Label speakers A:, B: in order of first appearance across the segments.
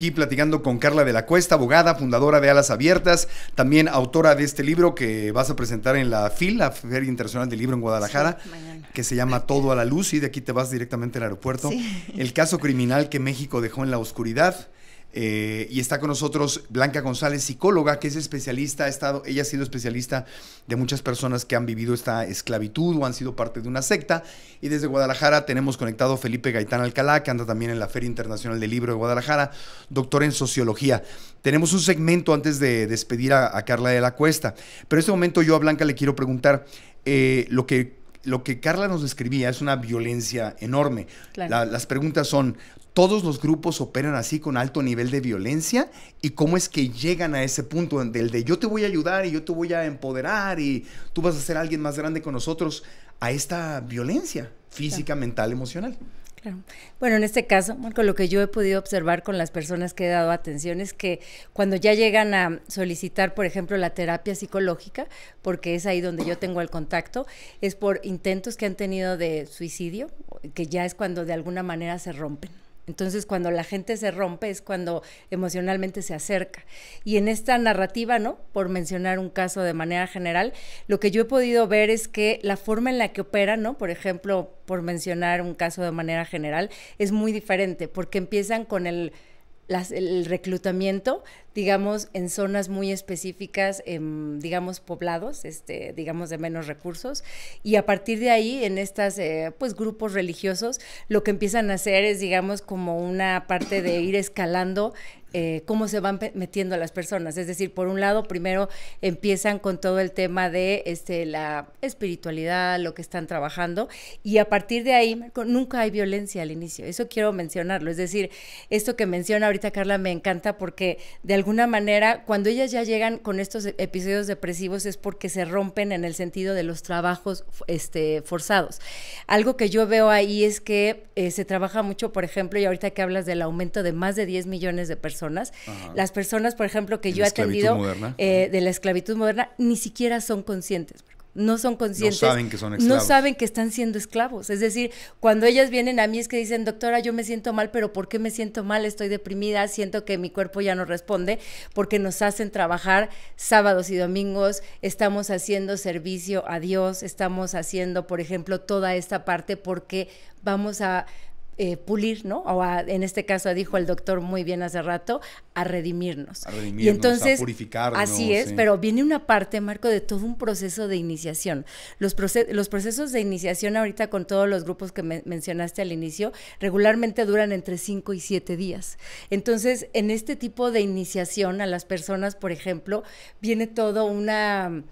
A: Aquí platicando con Carla de la Cuesta, abogada, fundadora de Alas Abiertas, también autora de este libro que vas a presentar en la FIL, la Feria Internacional del Libro en Guadalajara, que se llama Todo a la Luz y de aquí te vas directamente al aeropuerto. El caso criminal que México dejó en la oscuridad. Eh, y está con nosotros Blanca González, psicóloga, que es especialista, ha estado, ella ha sido especialista de muchas personas que han vivido esta esclavitud o han sido parte de una secta. Y desde Guadalajara tenemos conectado Felipe Gaitán Alcalá, que anda también en la Feria Internacional del Libro de Guadalajara, doctor en sociología. Tenemos un segmento antes de despedir a, Carla de la Cuesta, pero en este momento yo a Blanca le quiero preguntar eh, lo que lo que Carla nos describía es una violencia enorme. las preguntas son, todos los grupos operan así con alto nivel de violencia y cómo es que llegan a ese punto del de yo te voy a ayudar y yo te voy a empoderar y tú vas a ser alguien más grande con nosotros a esta violencia física, mental, emocional.
B: Claro. Bueno, en este caso, Marco, lo que yo he podido observar con las personas que he dado atención es que cuando ya llegan a solicitar, por ejemplo, la terapia psicológica, porque es ahí donde yo tengo el contacto, es por intentos que han tenido de suicidio, que ya es cuando de alguna manera se rompen. Entonces, cuando la gente se rompe es cuando emocionalmente se acerca. Y en esta narrativa, ¿no? Por mencionar un caso de manera general, lo que yo he podido ver es que la forma en la que opera, ¿no? Por ejemplo, por mencionar un caso de manera general, es muy diferente, porque empiezan con el el reclutamiento, digamos, en zonas muy específicas, en, em, digamos, poblados, este, digamos, de menos recursos. Y a partir de ahí, en estos eh, pues, grupos religiosos, lo que empiezan a hacer es, digamos, como una parte de ir escalando eh, cómo se van metiendo las personas. Es decir, por un lado, primero empiezan con todo el tema de este, la espiritualidad, lo que están trabajando, y a partir de ahí, nunca hay violencia al inicio. Eso quiero mencionarlo. Es decir, esto que menciona ahorita Carla me encanta porque de alguna manera, cuando ellas ya llegan con estos episodios depresivos es porque se rompen en el sentido de los trabajos este, forzados. Algo que yo veo ahí es que eh, se trabaja mucho, por ejemplo, y ahorita que hablas del aumento de más de 10 millones de personas, personas. Las personas, por ejemplo, que yo he atendido eh, de la esclavitud moderna, ni siquiera son conscientes. No son conscientes. No saben que No saben que están siendo esclavos. Es decir, cuando ellas vienen a mí es que dicen, doctora, yo me siento mal, pero ¿por qué me siento mal? Estoy deprimida, siento que mi cuerpo ya no responde, porque nos hacen trabajar sábados y domingos, estamos haciendo servicio a Dios, estamos haciendo, por ejemplo, toda esta parte porque vamos a eh, pulir, ¿no? O en este caso dijo el doctor muy bien hace rato, a redimirnos. A redimirnos, y entonces, a purificarnos. Así es, pero viene una parte, Marco, de todo un proceso de iniciación. Los, procesos de iniciación ahorita con todos los grupos que mencionaste al inicio, regularmente duran entre cinco y siete días. Entonces, en este tipo de iniciación a las personas, por ejemplo, viene todo una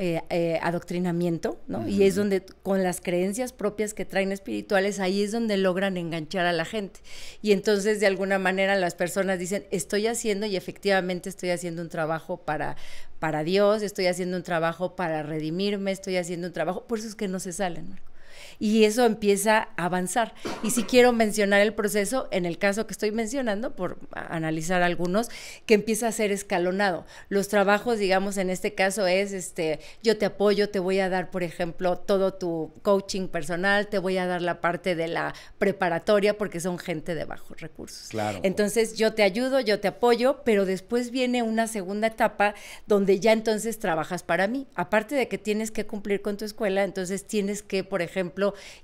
B: eh, eh, adoctrinamiento, ¿no? Y es donde con las creencias propias que traen espirituales, ahí es donde logran enganchar a la gente. Y entonces de alguna manera las personas dicen, estoy haciendo y efectivamente estoy haciendo un trabajo para, para Dios, estoy haciendo un trabajo para redimirme, estoy haciendo un trabajo, por eso es que no se salen, y eso empieza a avanzar. Y si quiero mencionar el proceso, en el caso que estoy mencionando, por analizar algunos, que empieza a ser escalonado. Los trabajos, digamos, en este caso es, este, yo te apoyo, te voy a dar, por ejemplo, todo tu coaching personal, te voy a dar la parte de la preparatoria porque son gente de bajos recursos. Entonces yo te ayudo, yo te apoyo, pero después viene una segunda etapa donde ya entonces trabajas para mí. Aparte de que tienes que cumplir con tu escuela, entonces tienes que, por ejemplo,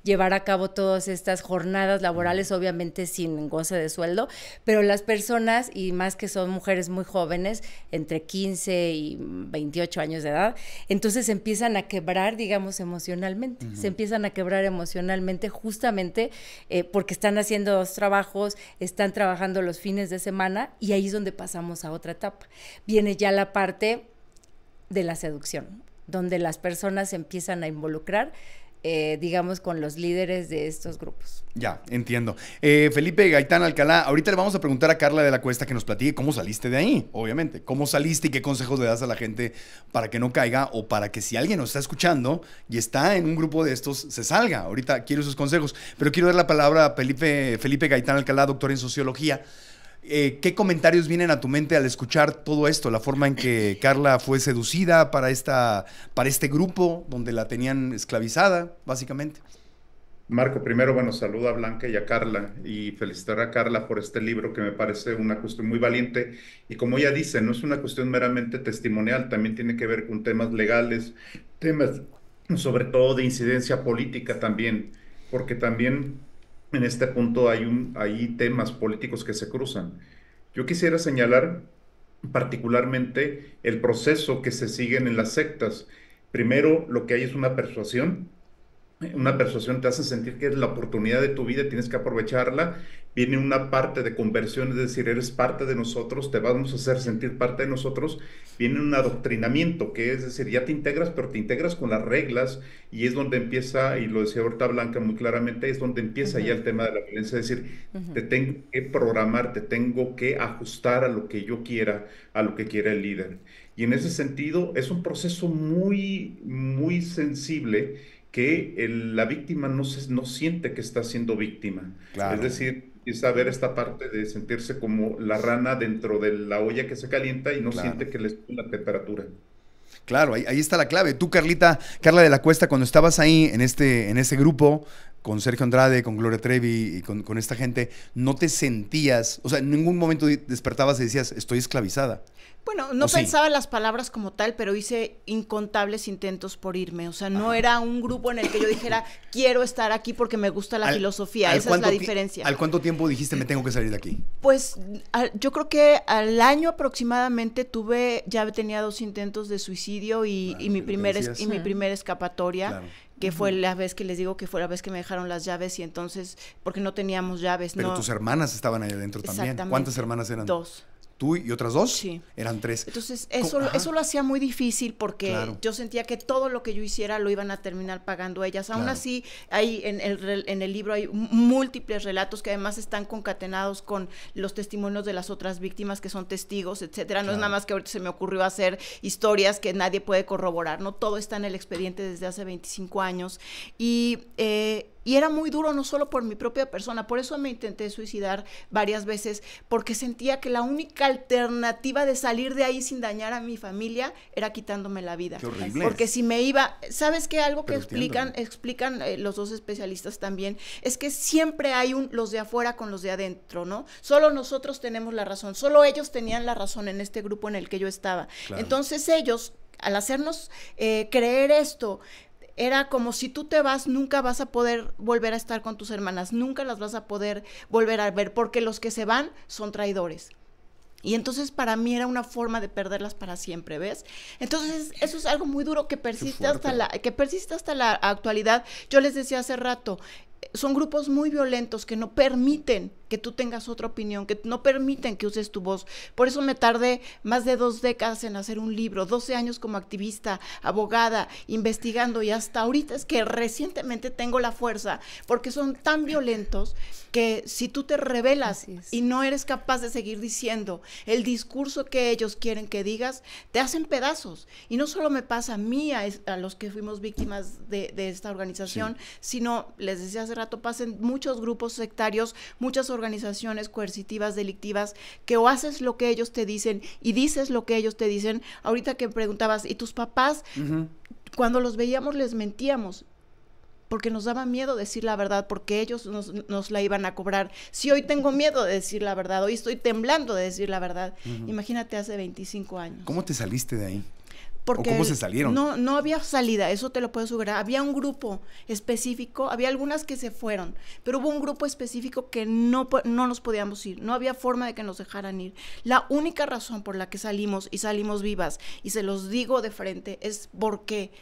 B: llevar a cabo todas estas jornadas laborales, obviamente sin goce de sueldo, pero las personas, y más que son mujeres muy jóvenes, entre 15 y 28 años de edad, entonces empiezan a quebrar, digamos, emocionalmente, se empiezan a quebrar emocionalmente justamente eh, porque están haciendo dos trabajos, están trabajando los fines de semana y ahí es donde pasamos a otra etapa. Viene ya la parte de la seducción, donde las personas se empiezan a involucrar eh, digamos, con los líderes de estos grupos.
A: Ya, entiendo. Eh, Felipe Gaitán Alcalá, ahorita le vamos a preguntar a Carla de la Cuesta que nos platique cómo saliste de ahí, obviamente. ¿Cómo saliste y qué consejos le das a la gente para que no caiga o para que si alguien nos está escuchando y está en un grupo de estos, se salga? Ahorita quiero sus consejos, pero quiero dar la palabra a Felipe, Felipe Gaitán Alcalá, doctor en sociología. Eh, ¿Qué comentarios vienen a tu mente al escuchar todo esto? La forma en que Carla fue seducida para, esta, para este grupo donde la tenían esclavizada, básicamente. Marco,
C: primero, bueno, saludo a Blanca y a Carla y felicitar a Carla por este libro que me parece una cuestión muy valiente y como ella dice, no es una cuestión meramente testimonial, también tiene que ver con temas legales, temas sobre todo de incidencia política también, porque también en este punto hay, un, hay temas políticos que se cruzan. Yo quisiera señalar particularmente el proceso que se sigue en las sectas. Primero, lo que hay es una persuasión, una persuasión te hace sentir que es la oportunidad de tu vida, tienes que aprovecharla. Viene una parte de conversión, es decir, eres parte de nosotros, te vamos a hacer sentir parte de nosotros. Viene un adoctrinamiento, que es decir, ya te integras, pero te integras con las reglas y es donde empieza, y lo decía ahorita Blanca muy claramente, es donde empieza ya el tema de la violencia, es decir, te tengo que programar, te tengo que ajustar a lo que yo quiera, a lo que quiera el líder. Y en ese sentido es un proceso muy, muy sensible que la víctima no, se, no siente que está siendo víctima. Es decir, empieza a ver esta parte de sentirse como la rana dentro de la olla que se calienta y no siente que le sube la temperatura.
A: Claro, ahí, ahí, está la clave. Tú, Carlita, Carla de la Cuesta, cuando estabas ahí en este, en ese grupo, con Sergio Andrade, con Gloria Trevi y con, con, esta gente, no te sentías, o sea, en ningún momento despertabas y decías, estoy esclavizada
D: no pensaba las palabras como tal, pero hice incontables intentos por irme. O sea, no era un grupo en el que yo dijera, quiero estar aquí porque me gusta la filosofía. Esa es la diferencia. ¿Al cuánto
A: tiempo dijiste, me tengo que salir de aquí?
D: Pues yo creo que al año aproximadamente tuve, ya tenía dos intentos de suicidio y, ah, y mi, primer, y mi ah. primera escapatoria. que fue la vez que les digo que fue la vez que me dejaron las llaves y entonces, porque no teníamos llaves. Pero tus
A: hermanas estaban ahí adentro también. ¿Cuántas hermanas eran? Dos tú y otras dos, sí. eran tres. Entonces, eso, lo, eso
D: lo hacía muy difícil porque yo sentía que todo lo que yo hiciera lo iban a terminar pagando ellas. Aún así, hay, en, el, en el libro hay múltiples relatos que además están concatenados con los testimonios de las otras víctimas que son testigos, etcétera. No es nada más que ahorita se me ocurrió hacer historias que nadie puede corroborar, ¿no? Todo está en el expediente desde hace 25 años. Y eh, y era muy duro, no solo por mi propia persona, por eso me intenté suicidar varias veces, porque sentía que la única alternativa de salir de ahí sin dañar a mi familia era quitándome la vida. Porque si me iba, ¿sabes qué? Algo que explican, explican eh, los dos especialistas también, es que siempre hay un los de afuera con los de adentro, ¿no? Solo nosotros tenemos la razón, solo ellos tenían la razón en este grupo en el que yo estaba. Entonces ellos, al hacernos eh, creer esto, era como si tú te vas, nunca vas a poder volver a estar con tus hermanas, nunca las vas a poder volver a ver, porque los que se van son traidores. Y entonces para mí era una forma de perderlas para siempre, ¿ves? Entonces eso es algo muy duro que persiste hasta la que persiste hasta la actualidad. Yo les decía hace rato, eh, son grupos muy violentos que no permiten que tú tengas otra opinión, que no permiten que uses tu voz. Por eso me tardé más de dos décadas en hacer un libro, 12 años como activista, abogada, investigando y hasta ahorita es que recientemente tengo la fuerza porque son tan violentos que si tú te revelas y no eres capaz de seguir diciendo el discurso que ellos quieren que digas, te hacen pedazos. Y no solo me pasa a mí, a, los que fuimos víctimas de, esta organización, sino, les decía hace rato, pasen muchos grupos sectarios, muchas organizaciones, organizaciones coercitivas delictivas que o haces lo que ellos te dicen y dices lo que ellos te dicen. Ahorita que preguntabas, ¿y tus papás? Cuando los veíamos les mentíamos porque nos daba miedo decir la verdad, porque ellos nos, la iban a cobrar. Si hoy tengo miedo de decir la verdad, hoy estoy temblando de decir la verdad, imagínate hace 25 años.
A: ¿Cómo te saliste de ahí?
D: cómo se salieron? No, no había salida, eso te lo puedo asegurar. Había un grupo específico, había algunas que se fueron, pero hubo un grupo específico que no, no nos podíamos ir, no había forma de que nos dejaran ir. La única razón por la que salimos y salimos vivas, y se los digo de frente, es porque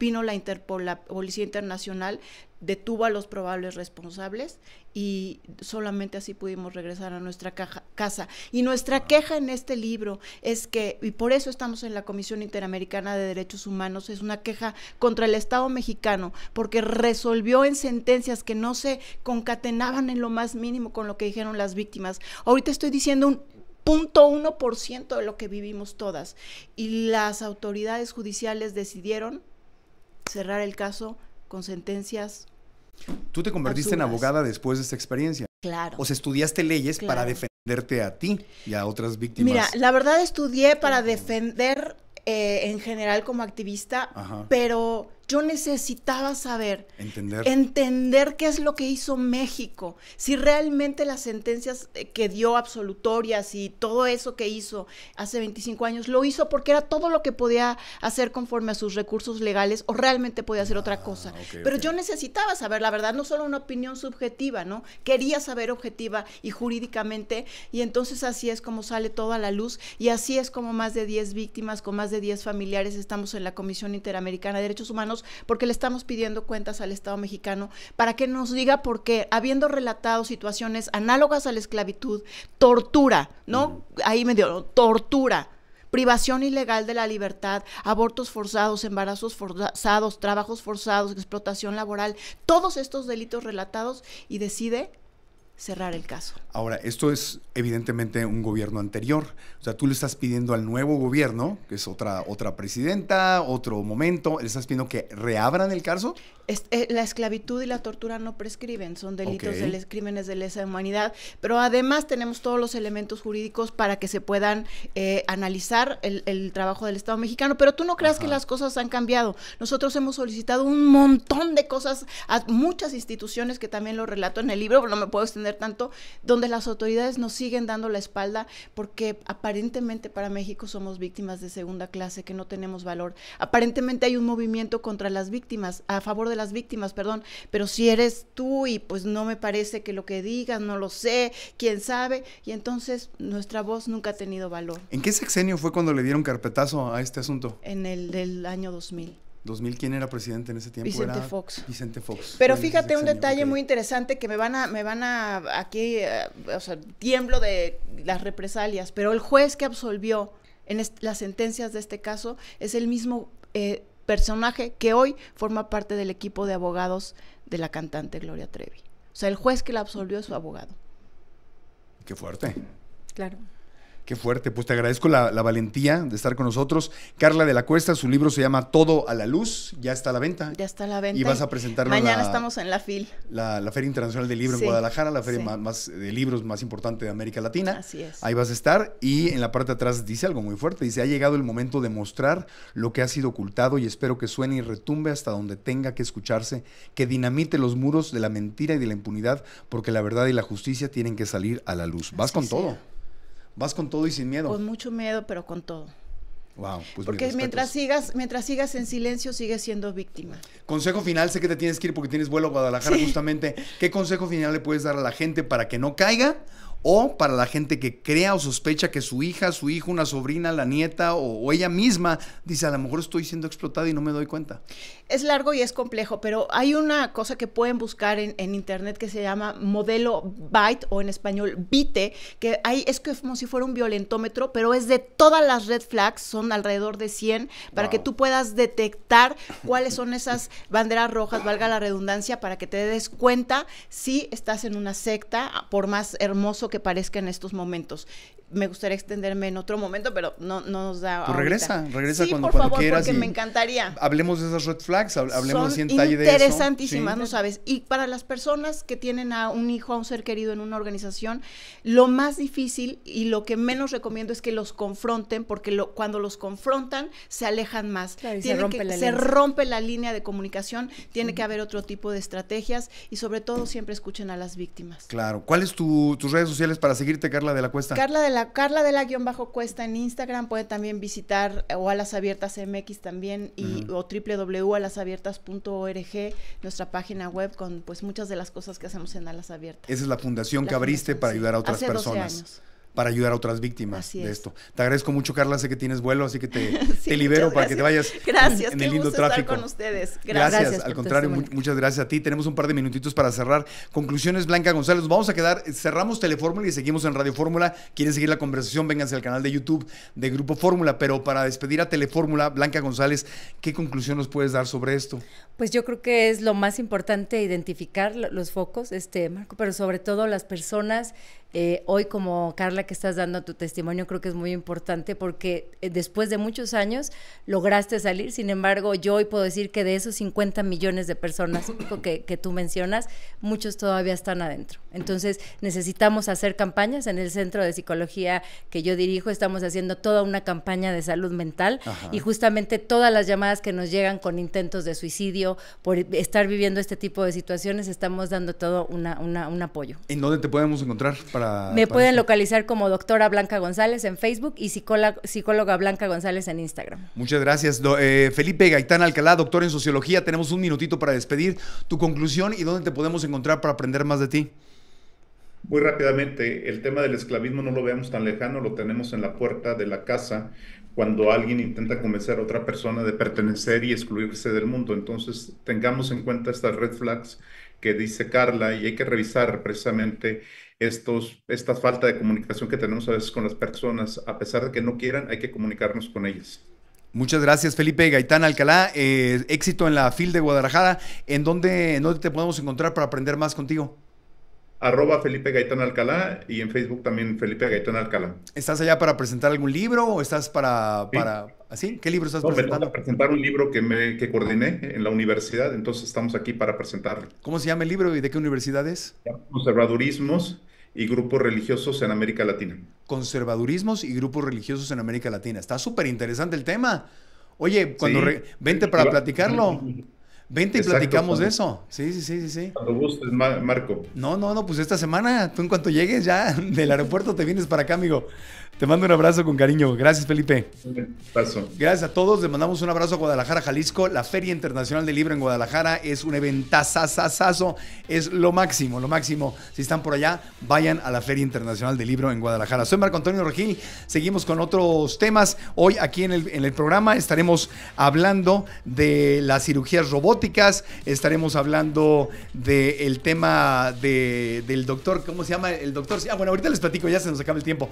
D: Pino, la Interpol, Policía Internacional, detuvo a los probables responsables y solamente así pudimos regresar a nuestra casa. Y nuestra queja en este libro es que, y por eso estamos en la Comisión Interamericana de Derechos Humanos, es una queja contra el Estado mexicano, porque resolvió en sentencias que no se concatenaban en lo más mínimo con lo que dijeron las víctimas. Ahorita estoy diciendo un punto uno por ciento de lo que vivimos todas. Y las autoridades judiciales decidieron cerrar el caso con sentencias.
A: Tú te convertiste en abogada después de esta experiencia. Claro. O estudiaste leyes para defenderte a ti y a otras víctimas. Mira,
D: la verdad estudié para defender eh, en general como activista, pero yo necesitaba saber, entender. qué es lo que hizo México, si realmente las sentencias eh, que dio absolutorias y todo eso que hizo hace 25 años lo hizo porque era todo lo que podía hacer conforme a sus recursos legales o realmente podía hacer otra cosa. Ah, Pero yo necesitaba saber, la verdad, no solo una opinión subjetiva, ¿no? Quería saber objetiva y jurídicamente y entonces así es como sale toda a la luz y así es como más de 10 víctimas con más de 10 familiares estamos en la Comisión Interamericana de Derechos Humanos porque le estamos pidiendo cuentas al Estado mexicano para que nos diga por qué, habiendo relatado situaciones análogas a la esclavitud, tortura, ¿no? Ahí me dio, tortura privación ilegal de la libertad, abortos forzados, embarazos forzados, trabajos forzados, explotación laboral, todos estos delitos relatados y decide cerrar el caso.
A: Ahora, esto es evidentemente un gobierno anterior. O sea, tú le estás pidiendo al nuevo gobierno, que es otra, otra presidenta, otro momento, le estás pidiendo que reabran el caso.
D: Es, eh, la esclavitud y la tortura no prescriben, son delitos de crímenes de lesa humanidad, pero además tenemos todos los elementos jurídicos para que se puedan eh, analizar el, trabajo del Estado mexicano. Pero tú no creas que las cosas han cambiado. Nosotros hemos solicitado un montón de cosas a muchas instituciones que también lo relato en el libro, no me puedo extender tanto, donde las autoridades nos siguen dando la espalda porque aparentemente para México somos víctimas de segunda clase, que no tenemos valor. Aparentemente hay un movimiento contra las víctimas, a favor de las víctimas, perdón, pero si eres tú y pues no me parece que lo que digas, no lo sé, quién sabe, y entonces nuestra voz nunca ha tenido valor.
A: ¿En qué sexenio fue cuando le dieron carpetazo a este asunto?
D: En el del año 2000.
A: 2000, ¿quién era presidente en ese tiempo? Vicente Fox. Vicente Fox. Pero fíjate un detalle muy
D: interesante que me van a, me van a, aquí, eh, o sea, tiemblo de las represalias, pero el juez que absolvió en las sentencias de este caso es el mismo eh, personaje que hoy forma parte del equipo de abogados de la cantante Gloria Trevi. O sea, el juez que la absolvió es su abogado. Qué fuerte. Claro.
A: Qué fuerte, pues te agradezco la, valentía de estar con nosotros. Carla de la Cuesta, su libro se llama Todo a la Luz, ya está a la venta. Ya
D: está a la venta. Y vas a presentarlo. Mañana estamos en la FIL.
A: La, Feria Internacional del Libro en Guadalajara, la feria más, de libros más importante de América Latina. Así es. Ahí vas a estar y en la parte de atrás dice algo muy fuerte, dice, ha llegado el momento de mostrar lo que ha sido ocultado y espero que suene y retumbe hasta donde tenga que escucharse, que dinamite los muros de la mentira y de la impunidad, porque la verdad y la justicia tienen que salir a la luz. Vas con todo vas con todo y sin miedo. Con
D: mucho miedo, pero con todo.
A: Wow, pues porque mientras
D: sigas, mientras sigas en silencio, sigues siendo víctima.
A: Consejo final, sé que te tienes que ir porque tienes vuelo a Guadalajara justamente. ¿Qué consejo final le puedes dar a la gente para que no caiga o para la gente que crea o sospecha que su hija, su hijo, una sobrina, la nieta o, ella misma dice, a lo mejor estoy siendo explotada y no me doy cuenta.
D: Es largo y es complejo, pero hay una cosa que pueden buscar en, internet que se llama modelo BITE o en español BITE, que hay, es como si fuera un violentómetro, pero es de todas las red flags, son alrededor de 100, para que tú puedas detectar cuáles son esas banderas rojas, valga la redundancia, para que te des cuenta si estás en una secta, por más hermoso que parezca en estos momentos me gustaría extenderme en otro momento, pero no, no nos da. Pues regresa, regresa sí, por favor, Porque me encantaría.
A: Hablemos de esas red flags, hablemos así en talle de eso. Interesantísimas, no
D: sabes. Y para las personas que tienen a un hijo, a un ser querido en una organización, lo más difícil y lo que menos recomiendo es que los confronten, porque lo, cuando los confrontan se alejan más. se, rompe que, la se rompe la línea de comunicación, tiene que haber otro tipo de estrategias y sobre todo siempre escuchen a las víctimas.
A: Claro. ¿Cuáles tu, tus redes sociales para seguirte, Carla de la Cuesta? Carla
D: de la Carla de la guión bajo cuesta en Instagram puede también visitar eh, o Abiertas MX también y las abiertas o www.alasabiertas.org, nuestra página web con pues muchas de las cosas que hacemos en Alas Abiertas.
A: Esa es la fundación que abriste para ayudar a otras personas para ayudar a otras víctimas de esto. Te agradezco mucho, Carla. Sé que tienes vuelo, así que te, libero para que te vayas en, el lindo tráfico. Estar con ustedes.
D: Gracias. al contrario,
A: muchas gracias a ti. Tenemos un par de minutitos para cerrar. Conclusiones, Blanca González. Vamos a quedar, cerramos Telefórmula y seguimos en Radio Fórmula. Quieren seguir la conversación, vénganse al canal de YouTube de Grupo Fórmula. Pero para despedir a Telefórmula, Blanca González, ¿qué conclusión nos puedes dar sobre esto?
B: Pues yo creo que es lo más importante identificar los focos, este, Marco, pero sobre todo las personas eh, hoy como Carla que estás dando tu testimonio creo que es muy importante porque eh, después de muchos años lograste salir, sin embargo yo hoy puedo decir que de esos 50 millones de personas que, tú mencionas, muchos todavía están adentro. Entonces necesitamos hacer campañas en el Centro de Psicología que yo dirijo, estamos haciendo toda una campaña de salud mental y justamente todas las llamadas que nos llegan con intentos de suicidio, por estar viviendo este tipo de situaciones, estamos dando todo una, un apoyo.
A: ¿En dónde te podemos encontrar? Me pueden
B: localizar como doctora Blanca González en Facebook y psicóloga, Blanca González en Instagram.
A: Muchas gracias. Eh, Felipe Gaitán Alcalá, doctor en sociología, tenemos un minutito para despedir tu conclusión y dónde te podemos encontrar para aprender más de ti.
C: Muy rápidamente, el tema del esclavismo no lo veamos tan lejano, lo tenemos en la puerta de la casa cuando alguien intenta convencer a otra persona de pertenecer y excluirse del mundo. Entonces, tengamos en cuenta estas red flags que dice Carla y hay que revisar precisamente estos, esta falta de comunicación que tenemos a veces con las personas. A pesar de que no quieran, hay que comunicarnos con ellas.
A: Muchas gracias, Felipe Gaitán Alcalá. Eh, éxito en la FIL de Guadalajara. ¿En dónde, te podemos encontrar para aprender más contigo?
C: Arroba Felipe Gaitán Alcalá y en Facebook también Felipe Gaitán Alcalá.
A: ¿Estás allá para presentar algún libro o estás para... Ah, ¿Qué libro estás presentando? Me
C: presentar un libro que, me, que coordiné en la universidad, entonces estamos aquí para presentarlo.
A: ¿Cómo se llama el libro y de qué universidad es?
C: Conservadurismos y grupos religiosos en América Latina.
A: Conservadurismos y grupos religiosos en América Latina. Está súper interesante el tema. Oye, cuando vente para platicarlo. Vente y platicamos de eso. Sí, sí, sí, sí, sí. Cuando gustes, Marco. No, no, no, pues esta semana, tú en cuanto llegues ya del aeropuerto te vienes para acá, amigo. Te mando un abrazo con cariño. Gracias, Felipe. Gracias a todos. Le mandamos un abrazo a Guadalajara, Jalisco. La Feria Internacional del Libro en Guadalajara es un eventazazazazo. Es lo máximo, lo máximo. Si están por allá, vayan a la Feria Internacional del Libro en Guadalajara. Soy Marco Antonio Regil. Seguimos con otros temas. Hoy aquí en el, programa estaremos hablando de las cirugías robóticas. Estaremos hablando del tema del doctor, ¿cómo se llama? El doctor. Ah, bueno, ahorita les platico, ya se nos acaba el tiempo.